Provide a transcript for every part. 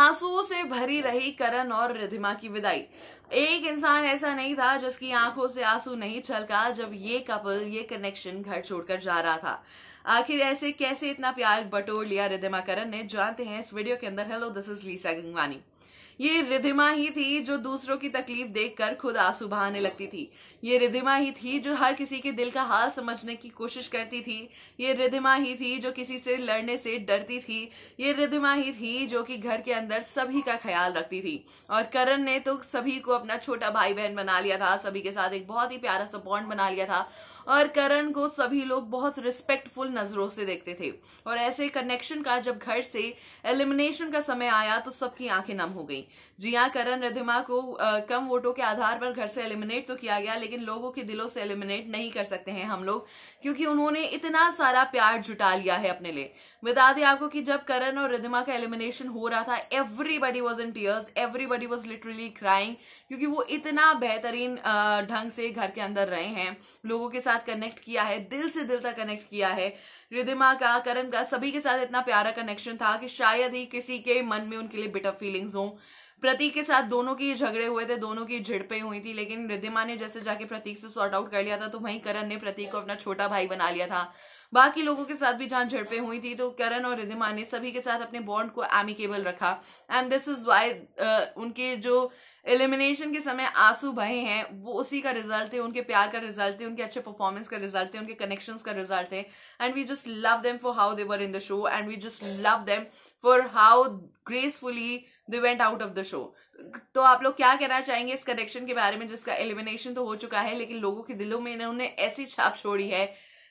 आंसुओं से भरी रही करण और रिधिमा की विदाई एक इंसान ऐसा नहीं था जिसकी आंखों से आंसू नहीं छलका जब ये कपल ये कनेक्शन घर छोड़कर जा रहा था आखिर ऐसे कैसे इतना प्यार बटोर लिया रिधिमा करण ने जानते हैं इस वीडियो के अंदर hello this is Lisa Gangwani ये रिधिमा ही थी जो दूसरों की तकलीफ देखकर खुद आंसू बहाने लगती थी ये रिधिमा ही थी जो हर किसी के दिल का हाल समझने की कोशिश करती थी ये रिधिमा ही थी जो किसी से लड़ने से डरती थी ये रिधिमा ही थी जो कि घर के अंदर सभी का ख्याल रखती थी और करण ने तो सभी को अपना छोटा भाई बहन बना लिया था सभी के साथ एक बहुत ही प्यारा सा बॉन्ड बना लिया था और करण को सभी लोग बहुत रिस्पेक्टफुल नजरों से देखते थे और ऐसे कनेक्शन का जब घर से एलिमिनेशन का समय आया तो सबकी आंखें नम हो गई जी हाँ करण रिधिमा को आ, कम वोटों के आधार पर घर से एलिमिनेट तो किया गया लेकिन लोगों के दिलों से एलिमिनेट नहीं कर सकते हैं हम लोग क्योंकि उन्होंने इतना सारा प्यार जुटा लिया है अपने लिए बता दें आपको कि जब करण और रिधिमा का एलिमिनेशन हो रहा था everybody was in tears everybody was literally crying क्योंकि वो इतना बेहतरीन ढंग से घर के अंदर रहे हैं लोगों के साथ कनेक्ट किया है दिल से दिल तक कनेक्ट किया है रिधिमा का करण का सभी के साथ इतना प्यारा कनेक्शन था कि शायद ही किसी के मन में उनके लिए बिटर फीलिंग्स हों प्रतीक के साथ दोनों के झगड़े हुए थे दोनों की झिड़पें हुई थी लेकिन रिद्धिमा ने जैसे जाके प्रतीक से सॉर्ट आउट कर लिया था तो वहीं करण ने प्रतीक को अपना छोटा भाई बना लिया था बाकी लोगों के साथ भी जान झड़पें हुई थी तो करण और रिधिमा ने सभी के साथ अपने बॉन्ड को एमिकेबल रखा एंड दिस इज वाई उनके जो एलिमिनेशन के समय आंसू बहे हैं वो उसी का रिजल्ट है उनके प्यार का रिजल्ट है उनके अच्छे परफॉर्मेंस का रिजल्ट है उनके कनेक्शन का रिजल्ट है and we just love them for how they were in the show and we just love them for how gracefully they went out of the show तो आप लोग क्या कहना चाहेंगे इस कनेक्शन के बारे में जिसका एलिमिनेशन तो हो चुका है लेकिन लोगों के दिलों में इन्होंने ऐसी छाप छोड़ी है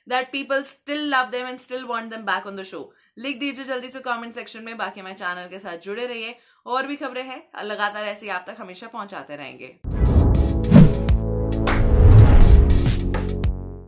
that people still love them and still want them back on the show लिख दीजिए जल्दी से कॉमेंट सेक्शन में बाकी हमारे चैनल के साथ जुड़े रहिए और भी खबरें हैं लगातार ऐसी आप तक हमेशा पहुंचाते रहेंगे